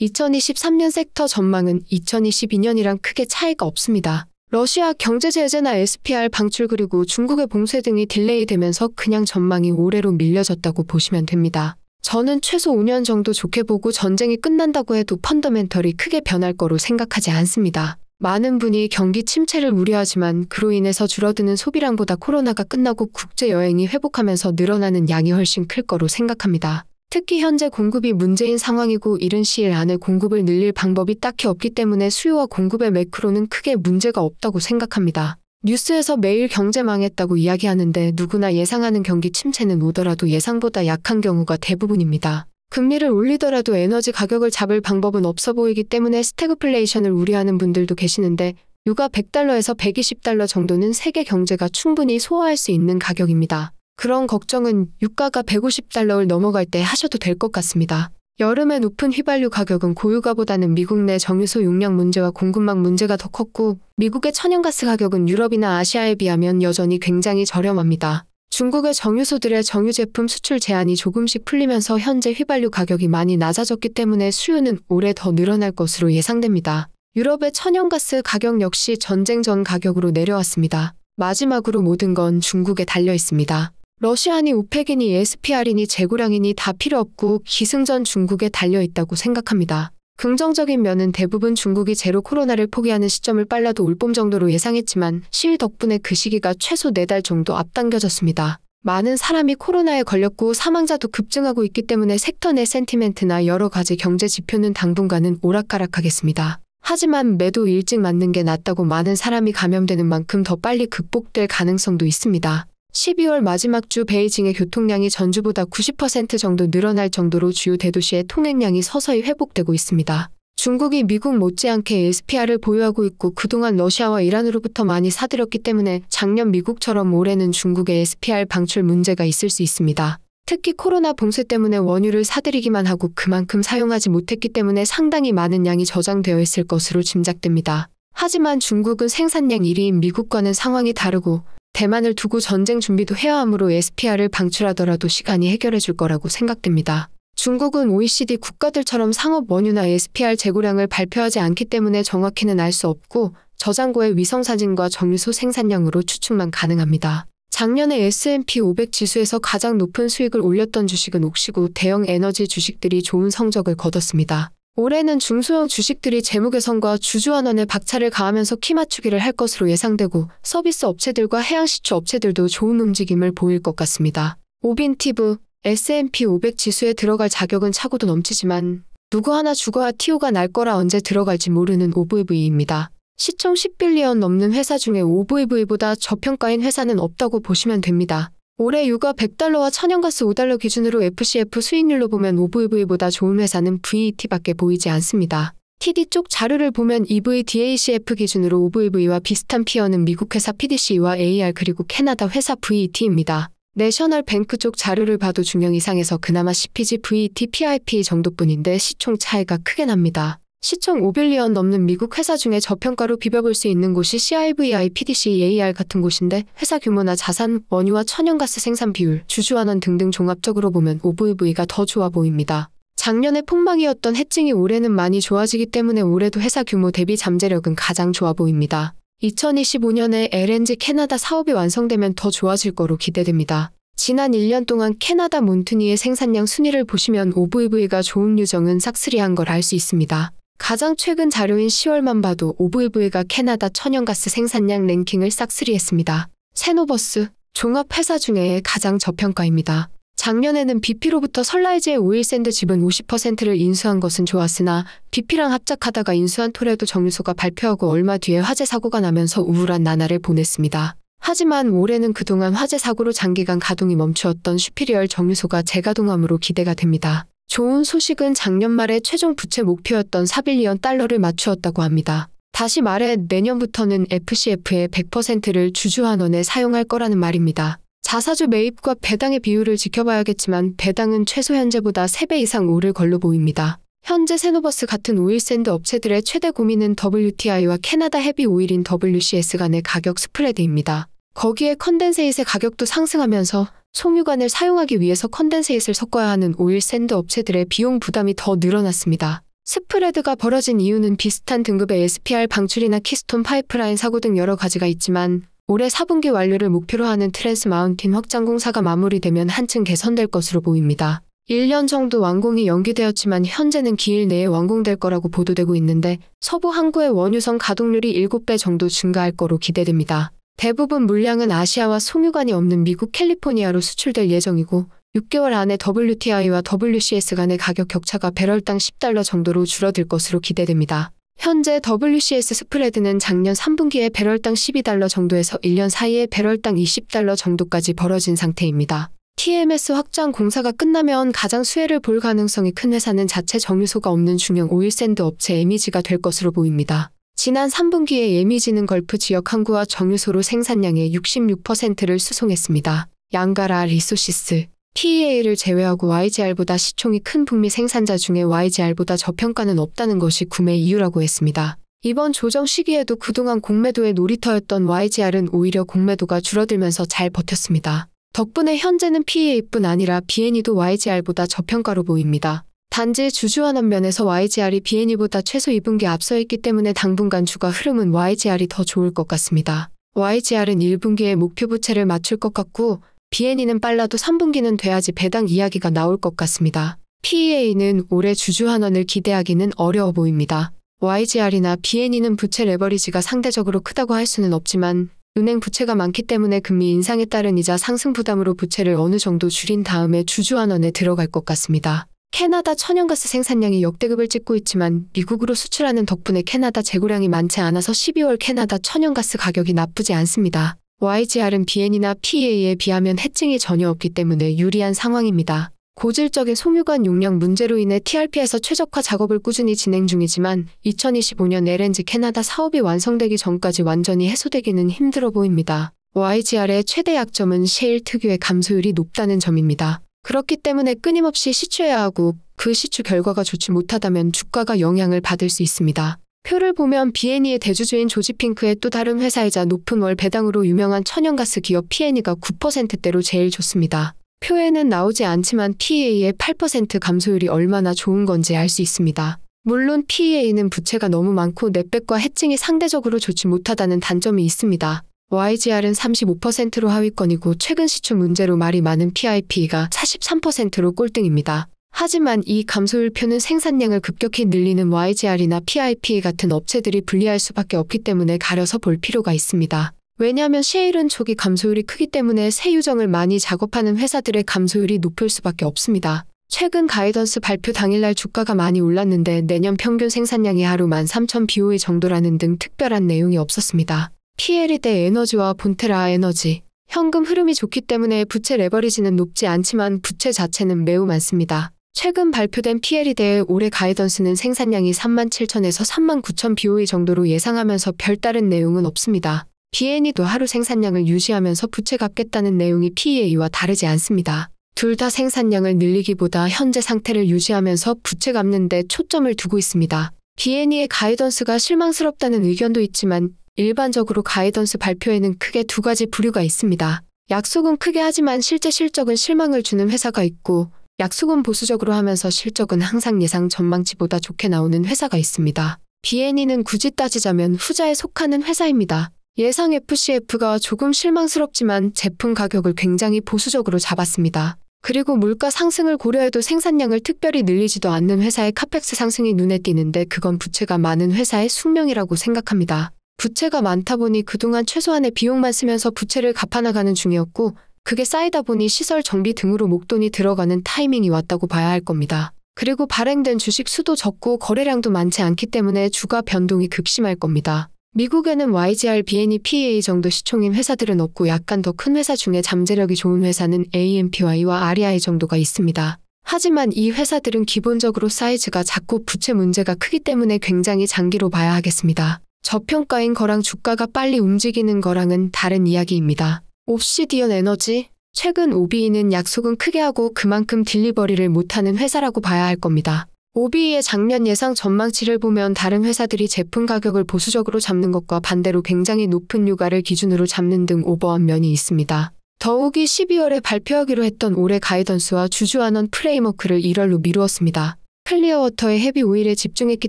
2023년 섹터 전망은 2022년이랑 크게 차이가 없습니다. 러시아 경제 제재나 SPR 방출 그리고 중국의 봉쇄 등이 딜레이 되면서 그냥 전망이 올해로 밀려졌다고 보시면 됩니다. 저는 최소 5년 정도 좋게 보고 전쟁이 끝난다고 해도 펀더멘털이 크게 변할 거로 생각하지 않습니다. 많은 분이 경기 침체를 우려하지만 그로 인해서 줄어드는 소비량보다 코로나가 끝나고 국제 여행이 회복하면서 늘어나는 양이 훨씬 클 거로 생각합니다. 특히 현재 공급이 문제인 상황이고 이른 시일 안에 공급을 늘릴 방법이 딱히 없기 때문에 수요와 공급의 매크로는 크게 문제가 없다고 생각합니다. 뉴스에서 매일 경제 망했다고 이야기하는데 누구나 예상하는 경기 침체는 오더라도 예상보다 약한 경우가 대부분입니다. 금리를 올리더라도 에너지 가격을 잡을 방법은 없어 보이기 때문에 스태그플레이션을 우려하는 분들도 계시는데 유가 100달러에서 120달러 정도는 세계 경제가 충분히 소화할 수 있는 가격입니다. 그런 걱정은 유가가 150달러를 넘어갈 때 하셔도 될 것 같습니다. 여름의 높은 휘발유 가격은 고유가보다는 미국 내 정유소 용량 문제와 공급망 문제가 더 컸고 미국의 천연가스 가격은 유럽이나 아시아에 비하면 여전히 굉장히 저렴합니다. 중국의 정유소들의 정유 제품 수출 제한이 조금씩 풀리면서 현재 휘발유 가격이 많이 낮아졌기 때문에 수요는 올해 더 늘어날 것으로 예상됩니다. 유럽의 천연가스 가격 역시 전쟁 전 가격으로 내려왔습니다. 마지막으로 모든 건 중국에 달려 있습니다. 러시아니 우펙이니 SPR이니 제구량이니다 필요 없고 기승전 중국에 달려 있다고 생각합니다. 긍정적인 면은 대부분 중국이 제로 코로나를 포기하는 시점을 빨라도 올봄 정도로 예상했지만 실 덕분에 그 시기가 최소 4달 정도 앞당겨졌습니다. 많은 사람이 코로나에 걸렸고 사망자도 급증하고 있기 때문에 섹터 내 센티멘트나 여러 가지 경제 지표는 당분간은 오락가락하겠습니다. 하지만 매도 일찍 맞는 게 낫다고 많은 사람이 감염되는 만큼 더 빨리 극복될 가능성도 있습니다. 12월 마지막 주 베이징의 교통량이 전주보다 90% 정도 늘어날 정도로 주요 대도시의 통행량이 서서히 회복되고 있습니다. 중국이 미국 못지않게 SPR을 보유하고 있고 그동안 러시아와 이란으로부터 많이 사들였기 때문에 작년 미국처럼 올해는 중국의 SPR 방출 문제가 있을 수 있습니다. 특히 코로나 봉쇄 때문에 원유를 사들이기만 하고 그만큼 사용하지 못했기 때문에 상당히 많은 양이 저장되어 있을 것으로 짐작됩니다. 하지만 중국은 생산량 1위인 미국과는 상황이 다르고 대만을 두고 전쟁 준비도 해야 하므로 SPR을 방출하더라도 시간이 해결해 줄 거라고 생각됩니다. 중국은 OECD 국가들처럼 상업 원유나 SPR 재고량을 발표하지 않기 때문에 정확히는 알 수 없고 저장고의 위성사진과 정유소 생산량으로 추측만 가능합니다. 작년에 S&P 500 지수에서 가장 높은 수익을 올렸던 주식은 옥시고 대형 에너지 주식들이 좋은 성적을 거뒀습니다. 올해는 중소형 주식들이 재무개선과 주주환원에 박차를 가하면서 키 맞추기를 할 것으로 예상되고 서비스 업체들과 해양시추 업체들도 좋은 움직임을 보일 것 같습니다. 오빈티브, S&P 500 지수에 들어갈 자격은 차고도 넘치지만 누구 하나 죽어야 티오가 날 거라 언제 들어갈지 모르는 OVV입니다. 시총 10빌리언 넘는 회사 중에 OVV보다 저평가인 회사는 없다고 보시면 됩니다. 올해 유가 100달러와 천연가스 5달러 기준으로 FCF 수익률로 보면 OVV보다 좋은 회사는 VET밖에 보이지 않습니다. TD 쪽 자료를 보면 EVDACF 기준으로 OVV와 비슷한 피어는 미국 회사 PDC와 AR 그리고 캐나다 회사 VET입니다. 내셔널 뱅크 쪽 자료를 봐도 중형 이상에서 그나마 CPG, VET, PIP 정도뿐인데 시총 차이가 크게 납니다. 시총 5빌리언 넘는 미국 회사 중에 저평가로 비벼볼 수 있는 곳이 CIVI, PDC, AR 같은 곳인데 회사 규모나 자산, 원유와 천연가스 생산 비율, 주주환원 등등 종합적으로 보면 OVV가 더 좋아 보입니다. 작년에 폭망이었던 해증이 올해는 많이 좋아지기 때문에 올해도 회사 규모 대비 잠재력은 가장 좋아 보입니다. 2025년에 LNG 캐나다 사업이 완성되면 더 좋아질 거로 기대됩니다. 지난 1년 동안 캐나다 몬트니의 생산량 순위를 보시면 OVV가 좋은 유정은 싹쓸이한 걸 알 수 있습니다. 가장 최근 자료인 10월만 봐도 오브이브이가 캐나다 천연가스 생산량 랭킹을 싹쓸이했습니다. 세노버스, 종합회사 중에 가장 저평가입니다. 작년에는 BP로부터 설라이즈의 오일샌드 지분 50%를 인수한 것은 좋았으나 BP랑 합작하다가 인수한 토레도 정유소가 발표하고 얼마 뒤에 화재 사고가 나면서 우울한 나날을 보냈습니다. 하지만 올해는 그동안 화재 사고로 장기간 가동이 멈추었던 슈피리얼 정유소가 재가동함으로 기대가 됩니다. 좋은 소식은 작년 말에 최종 부채 목표였던 4빌리언 달러를 맞추었다고 합니다. 다시 말해 내년부터는 FCF의 100%를 주주환원에 사용할 거라는 말입니다. 자사주 매입과 배당의 비율을 지켜봐야겠지만 배당은 최소 현재보다 3배 이상 오를 걸로 보입니다. 현재 세노버스 같은 오일샌드 업체들의 최대 고민은 WTI와 캐나다 헤비 오일인 WCS 간의 가격 스프레드입니다. 거기에 컨덴세이의 가격도 상승하면서 송유관을 사용하기 위해서 컨덴세이트를 섞어야 하는 오일 샌드 업체들의 비용 부담이 더 늘어났습니다. 스프레드가 벌어진 이유는 비슷한 등급의 SPR 방출이나 키스톤 파이프라인 사고 등 여러 가지가 있지만 올해 4분기 완료를 목표로 하는 트랜스 마운틴 확장 공사가 마무리되면 한층 개선될 것으로 보입니다. 1년 정도 완공이 연기되었지만 현재는 기일 내에 완공될 거라고 보도되고 있는데 서부 항구의 원유선 가동률이 7배 정도 증가할 거로 기대됩니다. 대부분 물량은 아시아와 송유관이 없는 미국 캘리포니아로 수출될 예정이고 6개월 안에 WTI와 WCS 간의 가격 격차가 배럴당 10달러 정도로 줄어들 것으로 기대됩니다. 현재 WCS 스프레드는 작년 3분기에 배럴당 12달러 정도에서 1년 사이에 배럴당 20달러 정도까지 벌어진 상태입니다. TMS 확장 공사가 끝나면 가장 수혜를 볼 가능성이 큰 회사는 자체 정유소가 없는 중형 오일샌드 업체 에미지가 될 것으로 보입니다. 지난 3분기에 예미지는 걸프 지역 항구와 정유소로 생산량의 66%를 수송했습니다. 양가라 리소시스, PEA를 제외하고 YGR보다 시총이 큰 북미 생산자 중에 YGR보다 저평가는 없다는 것이 구매 이유라고 했습니다. 이번 조정 시기에도 그동안 공매도의 놀이터였던 YGR은 오히려 공매도가 줄어들면서 잘 버텼습니다. 덕분에 현재는 PEA뿐 아니라 BNE도 YGR보다 저평가로 보입니다. 단지 주주환 원 면에서 YGR이 BN이보다 최소 2분기 앞서 있기 때문에 당분간 주가 흐름은 YGR이 더 좋을 것 같습니다. YGR은 1분기에 목표 부채를 맞출 것 같고 BN이는 빨라도 3분기는 돼야지 배당 이야기가 나올 것 같습니다. PEA는 올해 주주환원을 기대하기는 어려워 보입니다. YGR이나 BN이는 부채 레버리지가 상대적으로 크다고 할 수는 없지만 은행 부채가 많기 때문에 금리 인상에 따른 이자 상승 부담으로 부채를 어느 정도 줄인 다음에 주주환원에 들어갈 것 같습니다. 캐나다 천연가스 생산량이 역대급을 찍고 있지만 미국으로 수출하는 덕분에 캐나다 재고량이 많지 않아서 12월 캐나다 천연가스 가격이 나쁘지 않습니다. YGR은 BN이나 PA에 비하면 해증이 전혀 없기 때문에 유리한 상황입니다. 고질적인 송유관 용량 문제로 인해 TRP에서 최적화 작업을 꾸준히 진행 중이지만 2025년 LNG 캐나다 사업이 완성되기 전까지 완전히 해소되기는 힘들어 보입니다. YGR의 최대 약점은 셰일 특유의 감소율이 높다는 점입니다. 그렇기 때문에 끊임없이 시추해야 하고 그 시추 결과가 좋지 못하다면 주가가 영향을 받을 수 있습니다. 표를 보면 비엔이의 대주주인 조지 핑크의 또 다른 회사이자 높은 월 배당으로 유명한 천연가스 기업 피엔니가 9%대로 제일 좋습니다. 표에는 나오지 않지만 PA의 8% 감소율이 얼마나 좋은 건지 알 수 있습니다. 물론 PA는 부채가 너무 많고 넷백과 해칭이 상대적으로 좋지 못하다는 단점이 있습니다. YGR은 35%로 하위권이고 최근 시추 문제로 말이 많은 PIP가 43%로 꼴등입니다. 하지만 이 감소율표는 생산량을 급격히 늘리는 YGR이나 PIP 같은 업체들이 불리할 수밖에 없기 때문에 가려서 볼 필요가 있습니다. 왜냐하면 셰일은 초기 감소율이 크기 때문에 새 유정을 많이 작업하는 회사들의 감소율이 높을 수밖에 없습니다. 최근 가이던스 발표 당일날 주가가 많이 올랐는데 내년 평균 생산량이 하루 13,000BOE 정도라는 등 특별한 내용이 없었습니다. 피 l 이대 에너지와 본테라 에너지, 현금 흐름이 좋기 때문에 부채 레버리지는 높지 않지만 부채 자체는 매우 많습니다. 최근 발표된 피 l 이대의 올해 가이던스는 생산량이 3만 7천에서 3만 9천 BOE 정도로 예상하면서 별다른 내용은 없습니다. BN이도 하루 생산량을 유지하면서 부채 갚겠다는 내용이 PEA와 다르지 않습니다. 둘 다 생산량을 늘리기보다 현재 상태를 유지하면서 부채 갚는 데 초점을 두고 있습니다. BNE의 가이던스가 실망스럽다는 의견도 있지만 일반적으로 가이던스 발표에는 크게 두 가지 부류가 있습니다. 약속은 크게 하지만 실제 실적은 실망을 주는 회사가 있고 약속은 보수적으로 하면서 실적은 항상 예상 전망치보다 좋게 나오는 회사가 있습니다. BNE는 굳이 따지자면 후자에 속하는 회사입니다. 예상 FCF가 조금 실망스럽지만 제품 가격을 굉장히 보수적으로 잡았습니다. 그리고 물가 상승을 고려해도 생산량을 특별히 늘리지도 않는 회사의 카펙스 상승이 눈에 띄는데 그건 부채가 많은 회사의 숙명이라고 생각합니다. 부채가 많다 보니 그동안 최소한의 비용만 쓰면서 부채를 갚아나가는 중이었고 그게 쌓이다 보니 시설 정비 등으로 목돈이 들어가는 타이밍이 왔다고 봐야 할 겁니다. 그리고 발행된 주식 수도 적고 거래량도 많지 않기 때문에 주가 변동이 극심할 겁니다. 미국에는 YGR, BNE, PA 정도 시총인 회사들은 없고 약간 더 큰 회사 중에 잠재력이 좋은 회사는 AMPY와 REI 정도가 있습니다. 하지만 이 회사들은 기본적으로 사이즈가 작고 부채 문제가 크기 때문에 굉장히 장기로 봐야 하겠습니다. 저평가인 거랑 주가가 빨리 움직이는 거랑은 다른 이야기입니다. 옵시디언 에너지, 최근 OBE는 약속은 크게 하고 그만큼 딜리버리를 못하는 회사라고 봐야 할 겁니다. OBE의 작년 예상 전망치를 보면 다른 회사들이 제품 가격을 보수적으로 잡는 것과 반대로 굉장히 높은 유가를 기준으로 잡는 등 오버한 면이 있습니다. 더욱이 12월에 발표하기로 했던 올해 가이던스와 주주환원 프레임워크를 1월로 미루었습니다. 클리어워터의 헤비 오일에 집중했기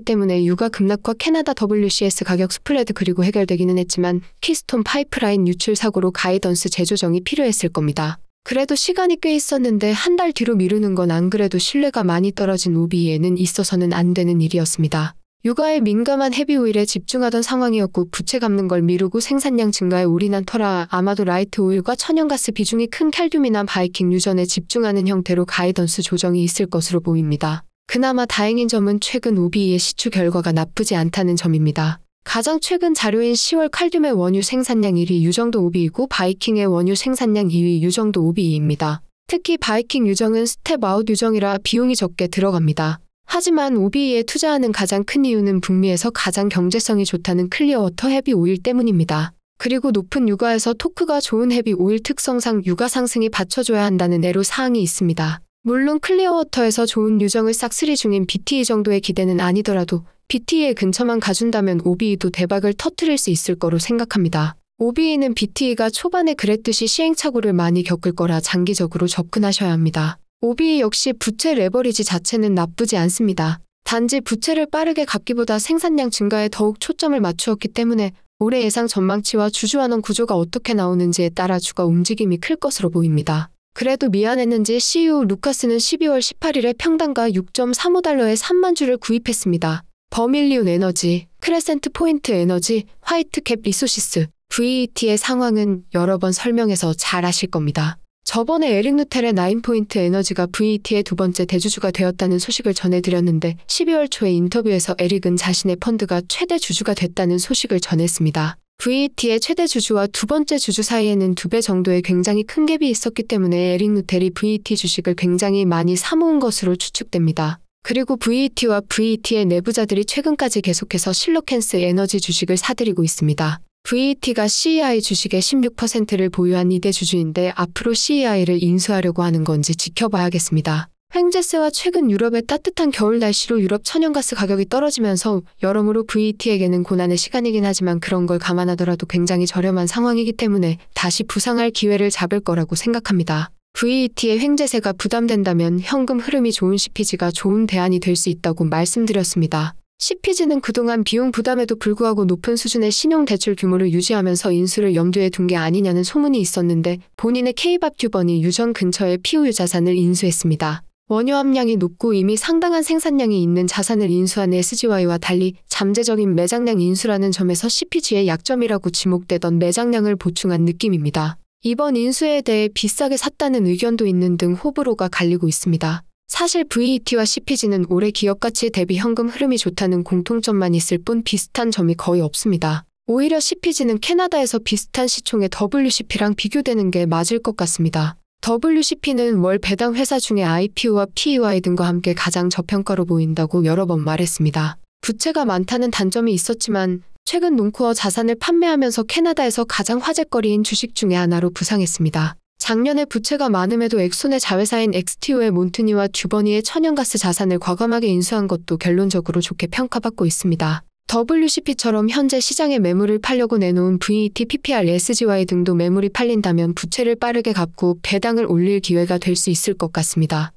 때문에 유가 급락과 캐나다 WCS 가격 스플레드 그리고 해결되기는 했지만 키스톤 파이프라인 유출 사고로 가이던스 재조정이 필요했을 겁니다. 그래도 시간이 꽤 있었는데 한 달 뒤로 미루는 건 안 그래도 신뢰가 많이 떨어진 오비에는 있어서는 안 되는 일이었습니다. 육아에 민감한 헤비오일에 집중하던 상황이었고 부채 갚는 걸 미루고 생산량 증가에 올인한 터라 아마도 라이트 오일과 천연가스 비중이 큰 칼륨이나 바이킹 유전에 집중하는 형태로 가이던스 조정이 있을 것으로 보입니다. 그나마 다행인 점은 최근 오비이의 시추 결과가 나쁘지 않다는 점입니다. 가장 최근 자료인 10월 칼륨의 원유 생산량 1위 유정도 오비이고 바이킹의 원유 생산량 2위 유정도 오비이입니다. 특히 바이킹 유정은 스텝 아웃 유정이라 비용이 적게 들어갑니다. 하지만 오비이에 투자하는 가장 큰 이유는 북미에서 가장 경제성이 좋다는 클리어워터 헤비 오일 때문입니다. 그리고 높은 육아에서 토크가 좋은 헤비 오일 특성상 육아 상승이 받쳐줘야 한다는 애로 사항이 있습니다. 물론 클리어워터에서 좋은 유정을 싹쓸이 중인 BTE 정도의 기대는 아니더라도 BTE에 근처만 가준다면 OBE도 대박을 터트릴 수 있을 거로 생각합니다. OBE는 BTE가 초반에 그랬듯이 시행착오를 많이 겪을 거라 장기적으로 접근하셔야 합니다. OBE 역시 부채 레버리지 자체는 나쁘지 않습니다. 단지 부채를 빠르게 갚기보다 생산량 증가에 더욱 초점을 맞추었기 때문에 올해 예상 전망치와 주주환원 구조가 어떻게 나오는지에 따라 주가 움직임이 클 것으로 보입니다. 그래도 미안했는지 CEO 루카스는 12월 18일에 평당가 6.35달러에 3만 주를 구입했습니다. 버밀리온 에너지, 크레센트 포인트 에너지, 화이트캡 리소시스, VET의 상황은 여러 번 설명해서 잘 아실 겁니다. 저번에 에릭 누텔의 나인포인트 에너지가 VET의 두 번째 대주주가 되었다는 소식을 전해드렸는데 12월 초에 인터뷰에서 에릭은 자신의 펀드가 최대 주주가 됐다는 소식을 전했습니다. VET의 최대 주주와 두 번째 주주 사이에는 두 배 정도의 굉장히 큰 갭이 있었기 때문에 에릭 루텔이 VET 주식을 굉장히 많이 사모은 것으로 추측됩니다. 그리고 VET와 VET의 내부자들이 최근까지 계속해서 실로캔스 에너지 주식을 사들이고 있습니다. VET가 CEI 주식의 16%를 보유한 이대 주주인데 앞으로 CEI를 인수하려고 하는 건지 지켜봐야겠습니다. 횡재세와 최근 유럽의 따뜻한 겨울 날씨로 유럽 천연가스 가격이 떨어지면서 여러모로 VET에게는 고난의 시간이긴 하지만 그런 걸 감안하더라도 굉장히 저렴한 상황이기 때문에 다시 부상할 기회를 잡을 거라고 생각합니다. VET의 횡재세가 부담된다면 현금 흐름이 좋은 CPG가 좋은 대안이 될 수 있다고 말씀드렸습니다. CPG는 그동안 비용 부담에도 불구하고 높은 수준의 신용대출 규모를 유지하면서 인수를 염두에 둔 게 아니냐는 소문이 있었는데 본인의 K밥 튜번이 유전 근처에 PU 자산을 인수했습니다. 원유 함량이 높고 이미 상당한 생산량이 있는 자산을 인수한 SGY와 달리 잠재적인 매장량 인수라는 점에서 CPG의 약점이라고 지목되던 매장량을 보충한 느낌입니다. 이번 인수에 대해 비싸게 샀다는 의견도 있는 등 호불호가 갈리고 있습니다. 사실 VET와 CPG는 올해 기업가치 대비 현금 흐름이 좋다는 공통점만 있을 뿐 비슷한 점이 거의 없습니다. 오히려 CPG는 캐나다에서 비슷한 시총의 WCP랑 비교되는 게 맞을 것 같습니다. WCP는 월 배당 회사 중에 IPO와 PEY 등과 함께 가장 저평가로 보인다고 여러 번 말했습니다. 부채가 많다는 단점이 있었지만 최근 논코어 자산을 판매하면서 캐나다에서 가장 화제거리인 주식 중의 하나로 부상했습니다. 작년에 부채가 많음에도 엑손의 자회사인 x t 티의 몬트니와 주버니의 천연가스 자산을 과감하게 인수한 것도 결론적으로 좋게 평가받고 있습니다. WCP처럼 현재 시장에 매물을 팔려고 내놓은 VET, PPR, SGY 등도 매물이 팔린다면 부채를 빠르게 갚고 배당을 올릴 기회가 될 수 있을 것 같습니다.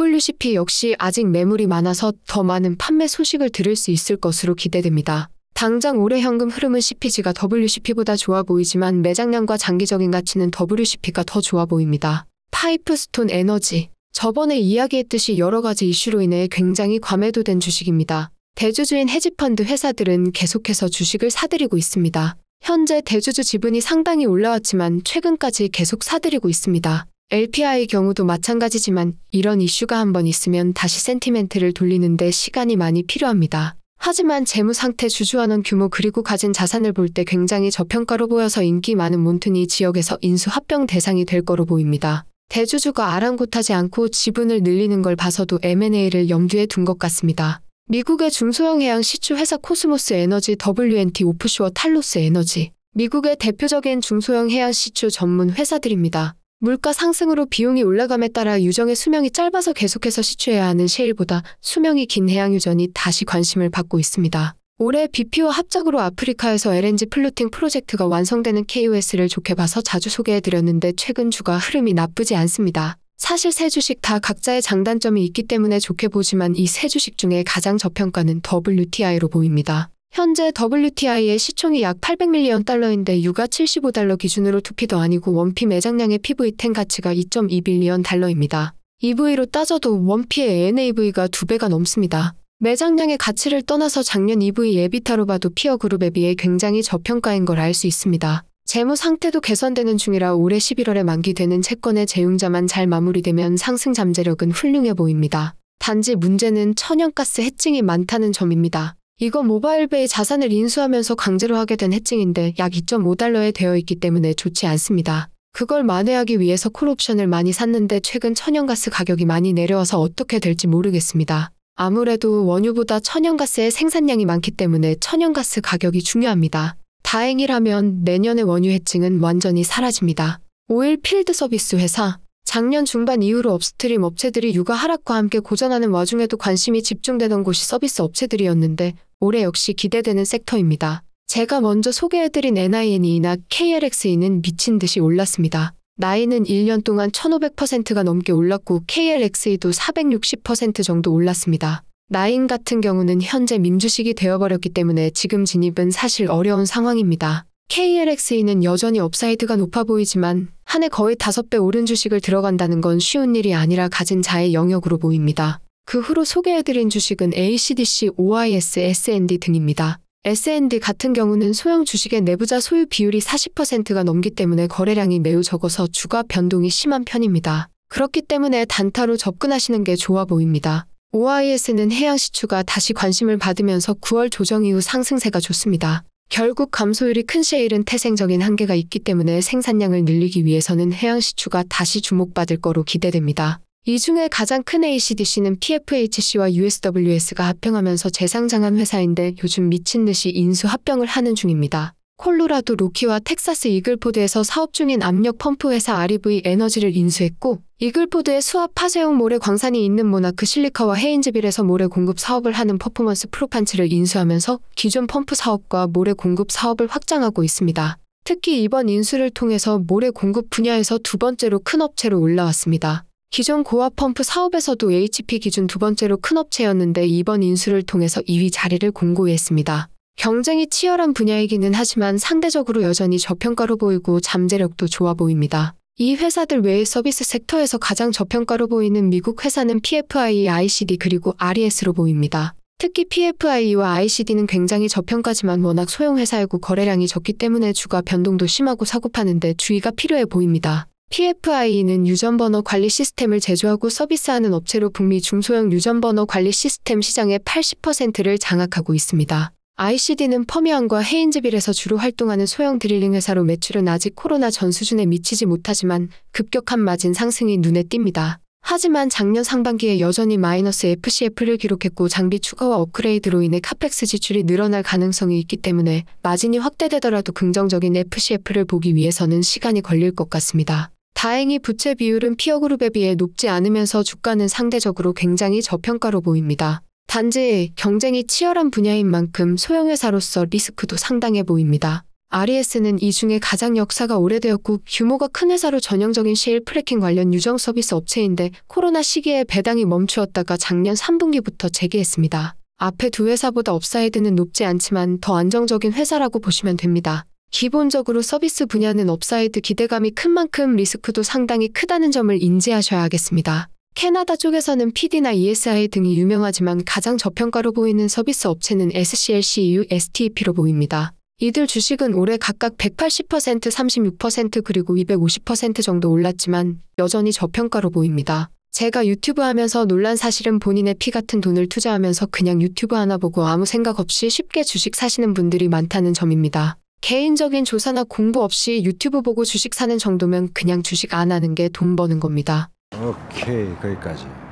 WCP 역시 아직 매물이 많아서 더 많은 판매 소식을 들을 수 있을 것으로 기대됩니다. 당장 올해 현금 흐름은 CPG가 WCP보다 좋아 보이지만 매장량과 장기적인 가치는 WCP가 더 좋아 보입니다. 파이프스톤 에너지 저번에 이야기했듯이 여러 가지 이슈로 인해 굉장히 과매도된 주식입니다. 대주주인 헤지펀드 회사들은 계속해서 주식을 사들이고 있습니다. 현재 대주주 지분이 상당히 올라왔지만 최근까지 계속 사들이고 있습니다. LPI의 경우도 마찬가지지만 이런 이슈가 한번 있으면 다시 센티멘트를 돌리는데 시간이 많이 필요합니다. 하지만 재무 상태 주주환원 규모 그리고 가진 자산을 볼 때 굉장히 저평가로 보여서 인기 많은 몬튼이 지역에서 인수 합병 대상이 될 거로 보입니다. 대주주가 아랑곳하지 않고 지분을 늘리는 걸 봐서도 M&A를 염두에 둔 것 같습니다. 미국의 중소형 해양 시추 회사 코스모스 에너지 WNT 오프쇼어 탈로스 에너지, 미국의 대표적인 중소형 해양 시추 전문 회사들입니다. 물가 상승으로 비용이 올라감에 따라 유정의 수명이 짧아서 계속해서 시추해야 하는 셰일보다 수명이 긴 해양 유전이 다시 관심을 받고 있습니다. 올해 b p o 합작으로 아프리카에서 LNG 플루팅 프로젝트가 완성되는 KOS를 좋게 봐서 자주 소개해드렸는데 최근 주가 흐름이 나쁘지 않습니다. 사실 세 주식 다 각자의 장단점이 있기 때문에 좋게 보지만 이 세 주식 중에 가장 저평가는 WTI로 보입니다. 현재 WTI의 시총이 약 800밀리언 달러인데 유가 75달러 기준으로 2피도 아니고 원피 매장량의 PV10 가치가 2.2빌리언 달러입니다. EV로 따져도 원피의 NAV가 2배가 넘습니다. 매장량의 가치를 떠나서 작년 EV 예비타로 봐도 피어그룹에 비해 굉장히 저평가인 걸 알 수 있습니다. 재무 상태도 개선되는 중이라 올해 11월에 만기되는 채권의 재융자만 잘 마무리되면 상승 잠재력은 훌륭해 보입니다. 단지 문제는 천연가스 해칭이 많다는 점입니다. 이거 모바일베이 자산을 인수하면서 강제로 하게 된 해칭인데 약 2.5달러에 되어 있기 때문에 좋지 않습니다. 그걸 만회하기 위해서 콜옵션을 많이 샀는데 최근 천연가스 가격이 많이 내려와서 어떻게 될지 모르겠습니다. 아무래도 원유보다 천연가스의 생산량이 많기 때문에 천연가스 가격이 중요합니다. 다행이라면 내년의 원유 해칭은 완전히 사라집니다. 오일 필드 서비스 회사 작년 중반 이후로 업스트림 업체들이 육아 하락과 함께 고전하는 와중에도 관심이 집중되던 곳이 서비스 업체들이었는데 올해 역시 기대되는 섹터입니다. 제가 먼저 소개해드린 NINE나 KLXE는 미친 듯이 올랐습니다. 나이는 1년 동안 1500%가 넘게 올랐고 KLXE도 460% 정도 올랐습니다. 나인 같은 경우는 현재 민주식이 되어버렸기 때문에 지금 진입은 사실 어려운 상황입니다. KLXE는 여전히 업사이드가 높아 보이지만 한 해 거의 5배 오른 주식을 들어간다는 건 쉬운 일이 아니라 가진 자의 영역으로 보입니다. 그 후로 소개해드린 주식은 ACDC, OIS, SND 등입니다. SND 같은 경우는 소형 주식의 내부자 소유 비율이 40%가 넘기 때문에 거래량이 매우 적어서 주가 변동이 심한 편입니다. 그렇기 때문에 단타로 접근하시는 게 좋아 보입니다. OIS는 해양 시추가 다시 관심을 받으면서 9월 조정 이후 상승세가 좋습니다. 결국 감소율이 큰 셰일은 태생적인 한계가 있기 때문에 생산량을 늘리기 위해서는 해양 시추가 다시 주목받을 거로 기대됩니다. 이 중에 가장 큰 ACDC는 PFHC와 USWS가 합병하면서 재상장한 회사인데 요즘 미친 듯이 인수 합병을 하는 중입니다. 콜로라도 로키와 텍사스 이글포드에서 사업 중인 압력 펌프 회사 아리브 v 에너지를 인수했고 이글포드의 수압 파쇄용 모래 광산이 있는 모나크 그 실리카와 헤인즈빌에서 모래 공급 사업을 하는 퍼포먼스 프로판츠를 인수하면서 기존 펌프 사업과 모래 공급 사업을 확장하고 있습니다. 특히 이번 인수를 통해서 모래 공급 분야에서 두 번째로 큰 업체로 올라왔습니다. 기존 고압 펌프 사업에서도 HP 기준 두 번째로 큰 업체였는데 이번 인수를 통해서 2위 자리를 공고 했습니다. 경쟁이 치열한 분야이기는 하지만 상대적으로 여전히 저평가로 보이고 잠재력도 좋아 보입니다. 이 회사들 외에 서비스 섹터에서 가장 저평가로 보이는 미국 회사는 PFI, ICD 그리고 RES로 보입니다. 특히 PFI와 ICD는 굉장히 저평가지만 워낙 소형 회사이고 거래량이 적기 때문에 주가 변동도 심하고 사고파는데 주의가 필요해 보입니다. PFI는 유전번호 관리 시스템을 제조하고 서비스하는 업체로 북미 중소형 유전번호 관리 시스템 시장의 80%를 장악하고 있습니다. ICD는 펌웨어과 헤인즈빌에서 주로 활동하는 소형 드릴링 회사로 매출은 아직 코로나 전 수준에 미치지 못하지만 급격한 마진 상승이 눈에 띕니다. 하지만 작년 상반기에 여전히 마이너스 FCF를 기록했고 장비 추가와 업그레이드로 인해 카펙스 지출이 늘어날 가능성이 있기 때문에 마진이 확대되더라도 긍정적인 FCF를 보기 위해서는 시간이 걸릴 것 같습니다. 다행히 부채 비율은 피어그룹에 비해 높지 않으면서 주가는 상대적으로 굉장히 저평가로 보입니다. 단지 경쟁이 치열한 분야인 만큼 소형회사로서 리스크도 상당해 보입니다. RES는 이 중에 가장 역사가 오래되었고 규모가 큰 회사로 전형적인 셰일 프레킹 관련 유정 서비스 업체인데 코로나 시기에 배당이 멈추었다가 작년 3분기부터 재개했습니다. 앞에 두 회사보다 업사이드는 높지 않지만 더 안정적인 회사라고 보시면 됩니다. 기본적으로 서비스 분야는 업사이드 기대감이 큰 만큼 리스크도 상당히 크다는 점을 인지하셔야 하겠습니다. 캐나다 쪽에서는 PD나 ESI 등이 유명하지만 가장 저평가로 보이는 서비스 업체는 SCLCU, STEP로 보입니다. 이들 주식은 올해 각각 180%, 36% 그리고 250% 정도 올랐지만 여전히 저평가로 보입니다. 제가 유튜브 하면서 놀란 사실은 본인의 피 같은 돈을 투자하면서 그냥 유튜브 하나 보고 아무 생각 없이 쉽게 주식 사시는 분들이 많다는 점입니다. 개인적인 조사나 공부 없이 유튜브 보고 주식 사는 정도면 그냥 주식 안 하는 게 돈 버는 겁니다. 오케이 거기까지